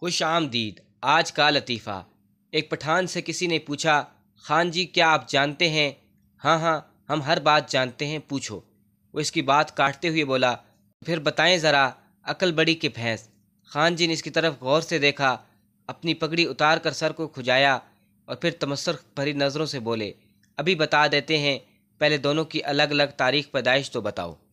खुश आमदीद आज का लतीफ़ा एक पठान से किसी ने पूछा खान जी क्या आप जानते हैं हाँ हाँ हम हर बात जानते हैं पूछो वो इसकी बात काटते हुए बोला फिर बताएं ज़रा अकल बड़ी के भैंस खान जी ने इसकी तरफ गौर से देखा अपनी पगड़ी उतार कर सर को खुजाया और फिर तमस्सर भरी नज़रों से बोले अभी बता देते हैं पहले दोनों की अलग अलग तारीख पैदाइश तो बताओ